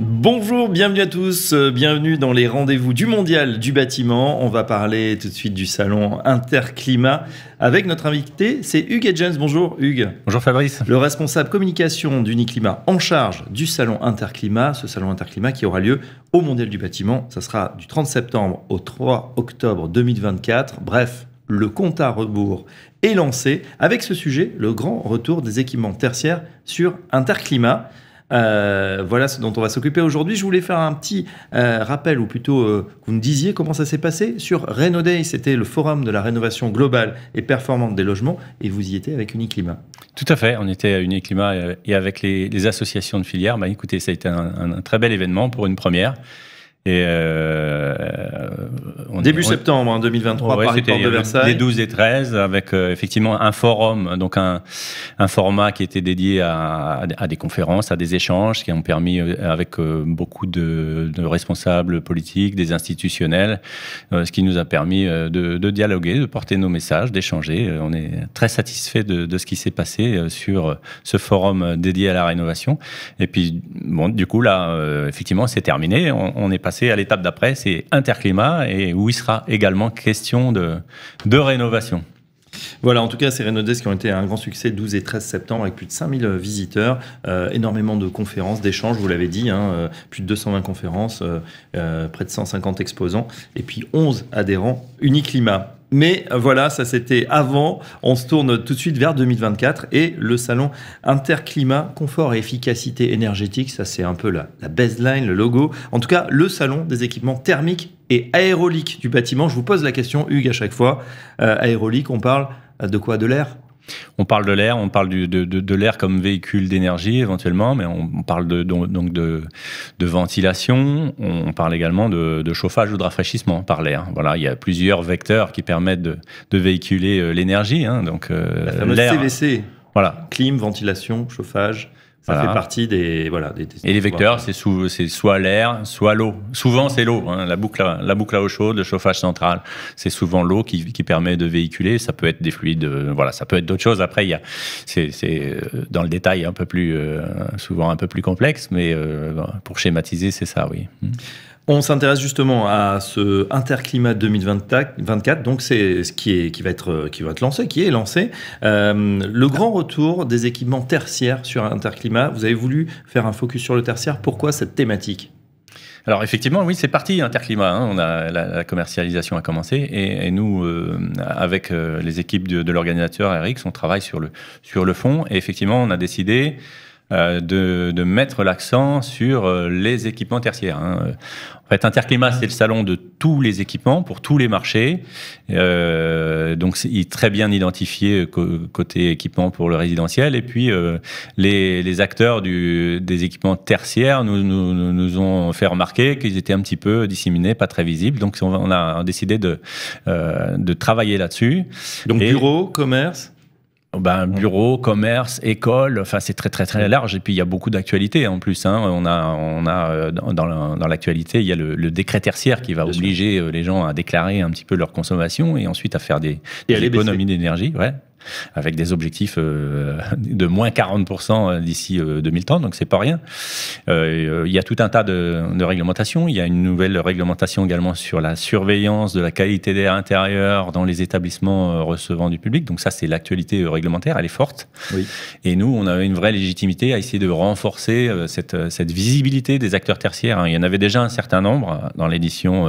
Bonjour, bienvenue à tous, euh, bienvenue dans les rendez-vous du mondial du bâtiment. On va parler tout de suite du salon Interclimat avec notre invité, c'est Hugues James. Bonjour Hugues. Bonjour Fabrice. Le responsable communication d'Uniclimat en charge du salon Interclimat, ce salon Interclimat qui aura lieu au mondial du bâtiment. Ça sera du 30 septembre au 3 octobre 2024. Bref, le compte à rebours est lancé avec ce sujet, le grand retour des équipements tertiaires sur Interclimat. Euh, voilà ce dont on va s'occuper aujourd'hui. Je voulais faire un petit euh, rappel, ou plutôt euh, que vous me disiez comment ça s'est passé sur Day. C'était le forum de la rénovation globale et performante des logements, et vous y étiez avec Uniclimat. Tout à fait, on était à Uniclimat et avec les, associations de filières. Bah, écoutez, ça a été un très bel événement pour une première. Et euh, Début septembre 2023, hein, Paris de Versailles. Les 12 et 13, avec euh, effectivement un forum, donc un, format qui était dédié à, des conférences, à des échanges qui ont permis, euh, avec beaucoup de, responsables politiques, des institutionnels, ce qui nous a permis de, dialoguer, de porter nos messages, d'échanger. On est très satisfait de, ce qui s'est passé sur ce forum dédié à la rénovation. Et puis, bon, du coup, là, effectivement, c'est terminé. On, n'est passer à l'étape d'après, c'est Interclimat, et où il sera également question de, rénovation. Voilà, en tout cas, ces Renaudes qui ont été un grand succès 12 et 13 septembre avec plus de 5000 visiteurs, euh, énormément de conférences, d'échanges, vous l'avez dit, hein, euh, plus de 220 conférences, euh, près de 150 exposants et puis 11 adhérents Uniclimat. Mais voilà, ça c'était avant. On se tourne tout de suite vers 2024 et le salon Interclimat, confort et efficacité énergétique. Ça c'est un peu la, la baseline, le logo. En tout cas, le salon des équipements thermiques et aéroliques du bâtiment. Je vous pose la question, Hugues, à chaque fois. Euh, aérolique, on parle de quoi De l'air on parle de l'air, on parle de, l'air comme véhicule d'énergie éventuellement, mais on, parle de, donc de, ventilation, on parle également de, chauffage ou de rafraîchissement par l'air. Voilà, il y a plusieurs vecteurs qui permettent de, véhiculer euh, l'énergie. Hein. donc euh, La fameuse CVC. Voilà. Clim, ventilation, chauffage. Ça fait partie des voilà. Des, et les vecteurs, c'est c'est soit l'air, soit l'eau. Souvent, c'est l'eau. Hein, la boucle, la boucle à eau chaude, le chauffage central, c'est souvent l'eau qui, qui, permet de véhiculer. Ça peut être des fluides, euh, voilà, ça peut être d'autres choses. Après, il y a, c'est euh, dans le détail un peu plus, euh, souvent un peu plus complexe, mais pour schématiser, c'est ça, oui. Hmm. On s'intéresse justement à ce Interclimat 2024, donc c'est ce qui, va être, qui va être lancé, qui est lancé. Euh, le grand retour des équipements tertiaires sur Interclimat. Vous avez voulu faire un focus sur le tertiaire. Pourquoi cette thématique alors effectivement, oui, c'est parti Interclimat. Hein. la, commercialisation a commencé et, nous, euh, avec euh, les équipes de, l'organisateur Eric, on travaille sur le, sur le fond. Et effectivement, on a décidé euh, de, de, mettre l'accent sur euh, les équipements tertiaires. Hein. En fait, Interclimat, c'est le salon de tous les équipements pour tous les marchés. Euh, donc, il est très bien identifié côté équipement pour le résidentiel. Et puis, les, acteurs du, des équipements tertiaires nous, nous, nous ont fait remarquer qu'ils étaient un petit peu disséminés, pas très visibles. Donc, on, a décidé de, de travailler là-dessus. Donc, bureau, commerce ben, bureau, commerce, école, enfin c'est très très très mm. large et puis il y a beaucoup d'actualités hein, en plus. Hein. On a, on a euh, dans l'actualité il y a le, décret tertiaire qui va obliger euh, les gens à déclarer un petit peu leur consommation et ensuite à faire des, des économies d'énergie. Ouais, avec des objectifs euh, de moins 40% d'ici 2030, euh, donc c'est pas rien. Euh, il y a tout un tas de, réglementations. Il y a une nouvelle réglementation également sur la surveillance de la qualité d'air intérieur dans les établissements recevant du public. Donc ça, c'est l'actualité réglementaire, elle est forte. Et nous, on a une vraie légitimité à essayer de renforcer cette, visibilité des acteurs tertiaires. Hein. Il y en avait déjà un certain nombre dans l'édition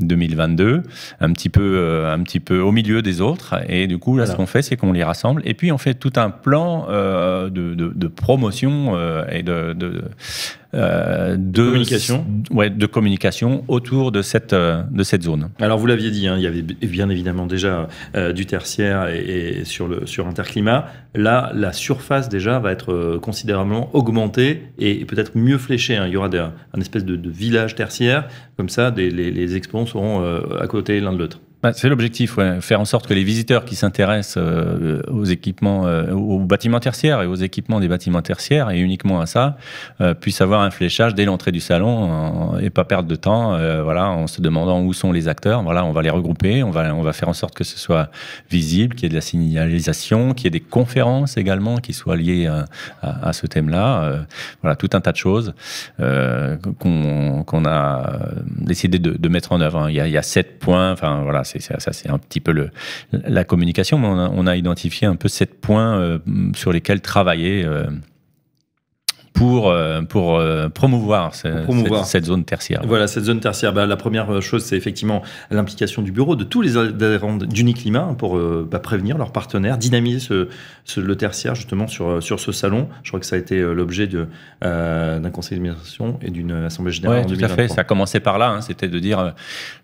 2022, un petit peu, un petit peu au milieu des autres. Et du coup, là, ce qu'on fait, c'est qu'on les rassemble et puis on fait tout un plan euh, de, promotion euh, et de, de, euh, communication. de communication autour de cette, de cette zone. Alors vous l'aviez dit, hein, il y avait bien évidemment déjà du tertiaire et, sur, le, sur Interclimat. Là, la surface déjà va être considérablement augmentée et, peut-être mieux fléchée. Hein. Il y aura un espèce de, village tertiaire, comme ça les, les seront à côté l'un de l'autre c'est l'objectif, faire en sorte que les visiteurs qui s'intéressent euh, aux équipements, euh, aux bâtiments tertiaires et aux équipements des bâtiments tertiaires et uniquement à ça, euh, puissent avoir un fléchage dès l'entrée du salon et pas perdre de temps, voilà, en se demandant où sont les acteurs. Voilà, on va les regrouper, on va, on va faire en sorte que ce soit visible, qu'il y ait de la signalisation, qu'il y ait des conférences également qui soient liées à, ce thème-là. voilà, tout un tas de choses qu'on a décidé de, mettre en œuvre. Hein. Il y, a, il sept points, enfin voilà, c'est ça, c'est un petit peu le, la communication, mais on a, identifié un peu sept points euh, sur lesquels travailler. Euh, pour, euh, pour promouvoir, Cette, zone tertiaire. Voilà, cette zone tertiaire. Bah, la première chose, c'est effectivement l'implication du bureau, de tous les adhérents d'Uni-Climat hein, pour bah, prévenir leurs partenaires, dynamiser le tertiaire justement sur, sur ce salon. Je crois que ça a été l'objet d'un conseil d'administration et d'une assemblée générale. Oui, tout à fait. Ça a commencé par là. Hein. C'était de dire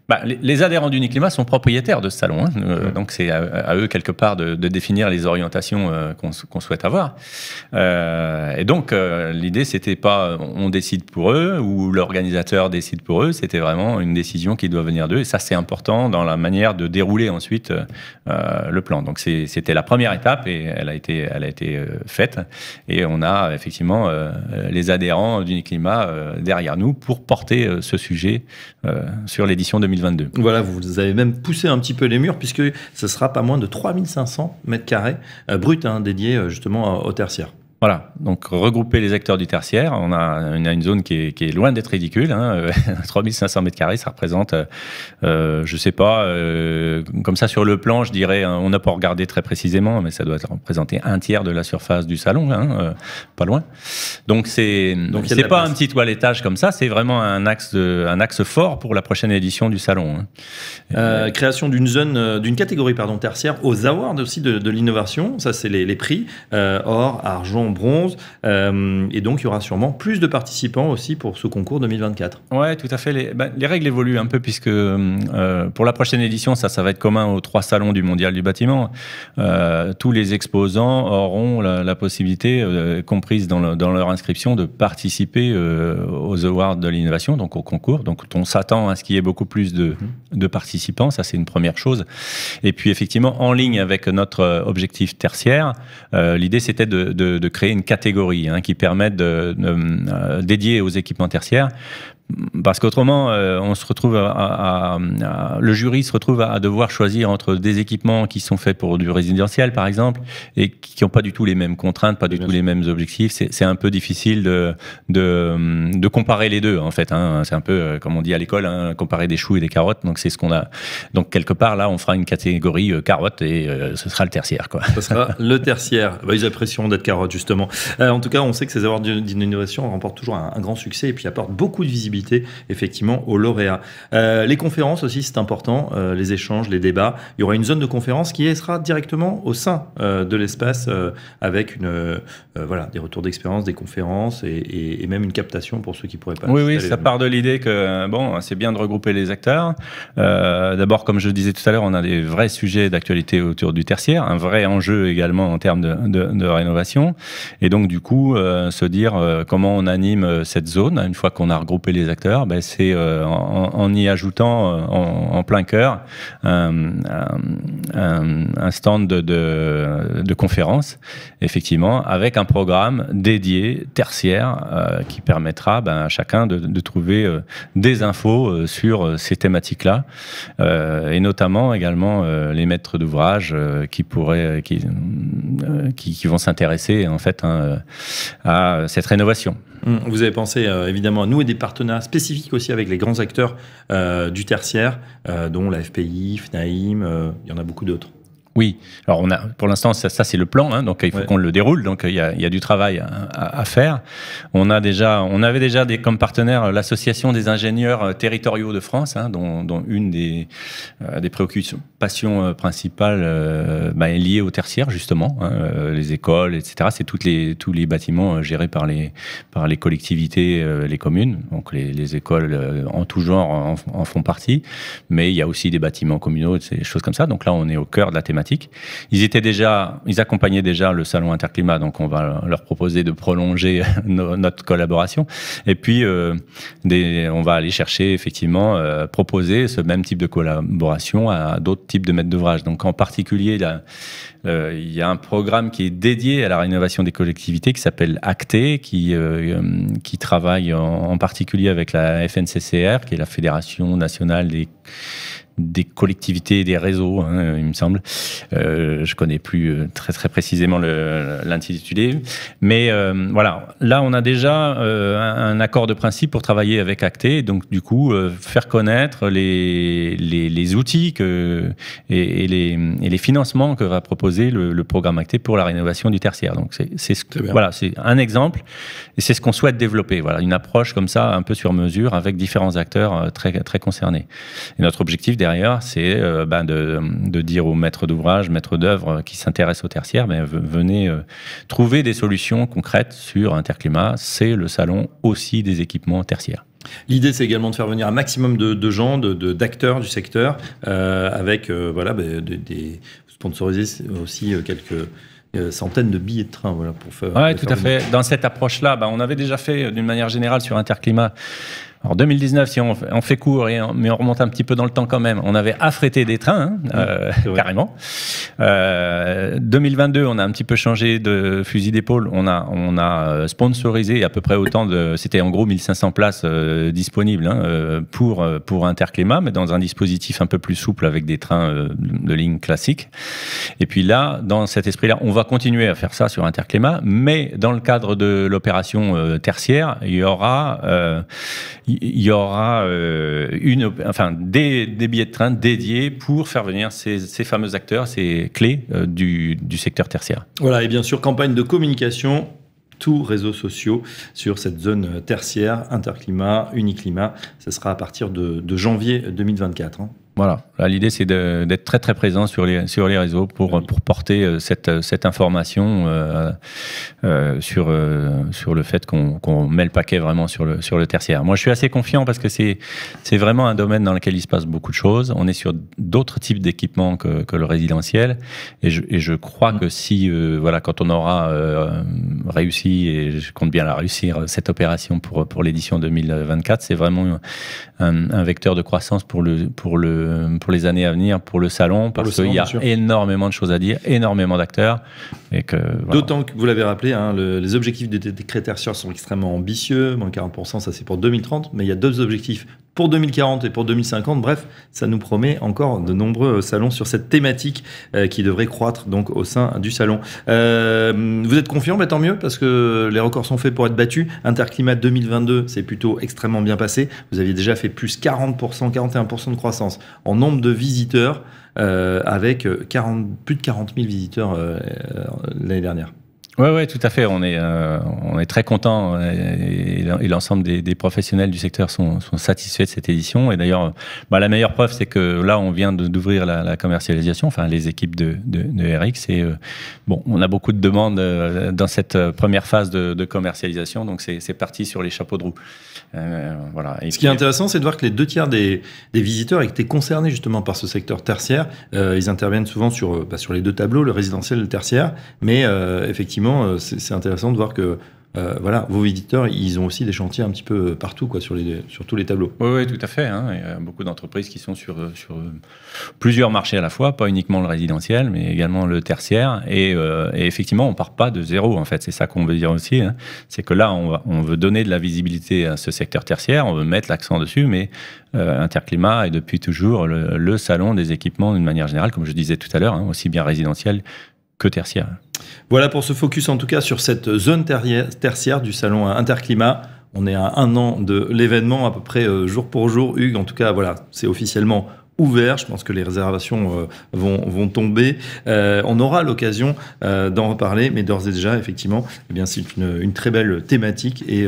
bah, les, adhérents Climat sont propriétaires de ce salon. Hein. Euh, donc, c'est à, eux, quelque part, de, définir les orientations euh, qu'on souhaite avoir. Euh, et donc, l'idée, c'était pas on décide pour eux ou l'organisateur décide pour eux. C'était vraiment une décision qui doit venir d'eux. Et ça, c'est important dans la manière de dérouler ensuite le plan. Donc, c'était la première étape et elle a été, elle a été faite. Et on a effectivement les adhérents Climat derrière nous pour porter ce sujet sur l'édition 2020. Voilà, vous avez même poussé un petit peu les murs puisque ce sera pas moins de 3500 mètres carrés euh, bruts hein, dédiés euh, justement au tertiaire. Voilà, donc regrouper les acteurs du tertiaire, on a une, zone qui est, loin d'être ridicule, hein, 3500 mètres carrés, ça représente, euh, euh je sais pas, euh, comme ça sur le plan, je dirais, hein, on n'a pas regardé très précisément, mais ça doit représenter un tiers de la surface du salon, hein, euh, pas loin. Donc c'est n'est pas un petit toilettage comme ça, c'est vraiment un axe un axe fort pour la prochaine édition du salon. Hein. création d'une zone, d'une catégorie pardon tertiaire aux awards aussi de, l'innovation, ça c'est les, les prix, or argent bronze. Euh, et donc, il y aura sûrement plus de participants aussi pour ce concours 2024. Ouais, tout à fait. Ben, les, règles évoluent un peu puisque euh, pour la prochaine édition, ça, ça va être commun aux trois salons du Mondial du bâtiment. Euh, tous les exposants auront la, possibilité, comprise dans, leur inscription, de participer aux Awards de l'innovation, donc au concours. Donc, on s'attend à ce qu'il y ait beaucoup plus de, mhm. participants. Ça, c'est une première chose. Et puis, effectivement, en ligne avec notre objectif tertiaire, l'idée, c'était de, de créer une catégorie hein, qui permet de, euh, dédier aux équipements tertiaires parce qu'autrement, euh, on se retrouve à, le jury se retrouve à, devoir choisir entre des équipements qui sont faits pour du résidentiel, par exemple, et qui n'ont pas du tout les mêmes contraintes, pas du tout les mêmes objectifs. C'est un peu difficile de, de, comparer les deux, en fait. Hein. C'est un peu, euh, comme on dit à l'école, hein, comparer des choux et des carottes. Donc, c'est ce qu'on a. Donc, quelque part, là, on fera une catégorie euh, carottes et ce sera le tertiaire, quoi. Ce sera le tertiaire. Bah, ils apprécieront d'être carottes, justement. en tout cas, on sait que ces avoirs d'innovation remportent toujours un, un grand succès et puis apportent beaucoup de visibilité effectivement aux lauréats. Euh, les conférences aussi, c'est important, euh, les échanges, les débats. Il y aura une zone de conférence qui sera directement au sein euh, de l'espace avec une, voilà, des retours d'expérience, des conférences et, même une captation pour ceux qui pourraient pas. Oui, oui, ça part de l'idée que bon, c'est bien de regrouper les acteurs. D'abord, comme je le disais tout à l'heure, on a des vrais sujets d'actualité autour du tertiaire, un vrai enjeu également en termes de rénovation. Et donc, du coup, se dire comment on anime cette zone une fois qu'on a regroupé les acteurs, ben, c'est euh, en, y ajoutant euh, en, plein cœur un, stand de, conférences, conférence, effectivement, avec un programme dédié, tertiaire, euh, qui permettra ben, à chacun de, trouver des infos sur ces thématiques-là, et notamment également les maîtres d'ouvrage qui pourraient, qui, qui, vont s'intéresser en fait hein, à cette rénovation. Hum, vous avez pensé euh, évidemment à nous et des partenaires spécifiques aussi avec les grands acteurs euh, du tertiaire, euh, dont la FPI, FNAIM, il y en a beaucoup d'autres. Oui, alors on a, pour l'instant, ça, c'est le plan, hein, donc il faut qu'on le déroule, donc il y a, du travail à, faire. On, a déjà, on avait déjà des, comme partenaire l'Association des ingénieurs euh, territoriaux de France, hein, dont, une des, euh, des préoccupations euh, principales bah, est liée au tertiaire, justement, hein, les écoles, etc. C'est toutes les, tous les bâtiments gérés par les, par les collectivités, les communes, donc les, écoles en tout genre en, en, font partie, mais il y a aussi des bâtiments communaux, des choses comme ça, donc là on est au cœur de la thématique ils étaient déjà, ils accompagnaient déjà le salon Interclimat, donc on va leur proposer de prolonger notre collaboration. Et puis, euh, on va aller chercher effectivement euh, proposer ce même type de collaboration à d'autres types de maîtres d'ouvrage. Donc en particulier, euh, il y a un programme qui est dédié à la rénovation des collectivités qui s'appelle Acté, qui qui travaille en, en particulier avec la FNCCR, qui est la Fédération nationale des des collectivités, des réseaux, hein, il me semble. Euh, je connais plus euh, très très précisément l'intitulé, mais euh, voilà. Là, on a déjà euh, un, accord de principe pour travailler avec Acté, donc du coup faire connaître les, les, outils que, et, les, financements que va proposer le, programme Acté pour la rénovation du tertiaire. Donc c'est ce voilà, c'est un exemple et c'est ce qu'on souhaite développer. Voilà, une approche comme ça, un peu sur mesure, avec différents acteurs très très concernés. Et notre objectif c'est euh, ben, de, dire aux maîtres d'ouvrage, maîtres d'œuvre qui s'intéressent au tertiaire, ben, venez euh, trouver des solutions concrètes sur Interclimat. C'est le salon aussi des équipements tertiaires. L'idée, c'est également de faire venir un maximum de, gens, d'acteurs de, d'acteurs du secteur, euh, avec voilà, ben, des sponsoriser aussi quelques centaines de billets de train voilà, pour faire. Oui, tout à fait. Dans cette approche-là, on avait déjà fait d'une manière générale sur Interclimat alors 2019, si on, fait court, et mais on remonte un petit peu dans le temps quand même, on avait affrété des trains, hein, euh, carrément. 2022, euh, on a un petit peu changé de fusil d'épaule. On a, on a euh, sponsorisé à peu près autant de... C'était en gros 1500 places disponibles hein, pour, pour mais dans un dispositif un peu plus souple avec des trains de ligne classique. Et puis là, dans cet esprit-là, on va continuer à faire ça sur Interclima, mais dans le cadre de l'opération tertiaire, il y aura il y aura euh, une, enfin, des, billets de train dédiés pour faire venir ces, fameux acteurs, ces clés euh, du, secteur tertiaire. Voilà, et bien sûr, campagne de communication, tous réseaux sociaux sur cette zone euh, tertiaire, Interclimat, Uniclimat. Ce sera à partir de, janvier 2024. Voilà, l'idée c'est d'être très très présent sur les, sur les réseaux pour, pour porter euh, cette, euh, cette information euh, sur, sur le fait qu'on met le paquet vraiment sur le, sur le tertiaire. Moi je suis assez confiant parce que c'est vraiment un domaine dans lequel il se passe beaucoup de choses. On est sur d'autres types d'équipements que, que, le résidentiel et je, je crois que si, voilà, quand on aura réussi, et je compte bien la réussir, cette opération pour, pour l'édition 2024, c'est vraiment un, un, vecteur de croissance pour le, pour le pour les années à venir, pour le salon, parce qu'il y a énormément de choses à dire, énormément d'acteurs. Et que, D'autant que, vous l'avez rappelé, hein, les objectifs des critères sur sont extrêmement ambitieux. Moins 40%, ça c'est pour 2030, mais il y a d'autres objectifs pour 2040 et pour 2050. Bref, ça nous promet encore de nombreux salons sur cette thématique euh, qui devrait croître donc au sein du salon. Euh, vous êtes confiant, tant mieux parce que les records sont faits pour être battus. Interclimat 2022, c'est plutôt extrêmement bien passé. Vous aviez déjà fait plus 40%, 41% de croissance en nombre de visiteurs euh, avec 40, plus de 40 000 visiteurs euh, l'année dernière. Oui, ouais, tout à fait. On est, euh, on est très content euh, et, l'ensemble des, professionnels du secteur sont, satisfaits de cette édition. Et d'ailleurs, bah, la meilleure preuve, c'est que là, on vient d'ouvrir la, commercialisation, enfin les équipes de, RX. Et euh, bon, on a beaucoup de demandes dans cette première phase de, commercialisation, donc c'est parti sur les chapeaux de roue. voilà. Et ce qui est intéressant, c'est de voir que les deux tiers des, visiteurs étaient concernés justement par ce secteur tertiaire. ils interviennent souvent sur, bah, sur les deux tableaux, le résidentiel et le tertiaire, mais effectivement, euh, c'est intéressant de voir que euh, voilà, vos visiteurs, ils ont aussi des chantiers un petit peu euh, partout, quoi, sur, les, sur tous les tableaux. Oui, oui tout à fait. Hein. Il y a beaucoup d'entreprises qui sont sur, sur, plusieurs marchés à la fois, pas uniquement le résidentiel, mais également le tertiaire. Et, effectivement, on part pas de zéro, en fait. C'est ça qu'on veut dire aussi. Hein. C'est que là, on, on, veut donner de la visibilité à ce secteur tertiaire, on veut mettre l'accent dessus, mais Interclimat est depuis toujours le, salon des équipements d'une manière générale, comme je disais tout à l'heure, hein, aussi bien résidentiel que tertiaire. Voilà pour ce focus en tout cas sur cette zone tertiaire du salon euh, Interclimat. On est à un an de l'événement à peu près euh, jour pour jour. Hugues, en tout cas, voilà, c'est officiellement ouvert. Je pense que les réservations euh, vont, tomber. Euh, on aura l'occasion euh, d'en reparler, mais d'ores et déjà, effectivement, eh bien, c'est une, très belle thématique et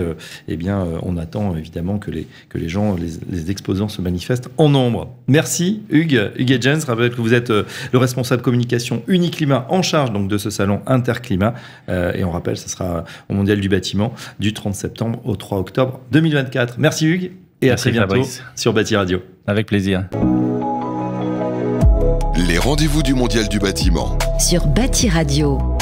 eh bien, on attend évidemment que les, que les gens, les, exposants se manifestent en nombre. Merci Hugues, Hugues Jens. Rappelle que vous êtes le responsable communication Uniclimat en charge donc de ce salon Interclimat. et on rappelle, ce sera au Mondial du bâtiment du 30 septembre au 3 octobre 2024. Merci Hugues et à très bientôt sur Bâti Radio. Avec plaisir rendez-vous du Mondial du bâtiment. Sur bati Radio.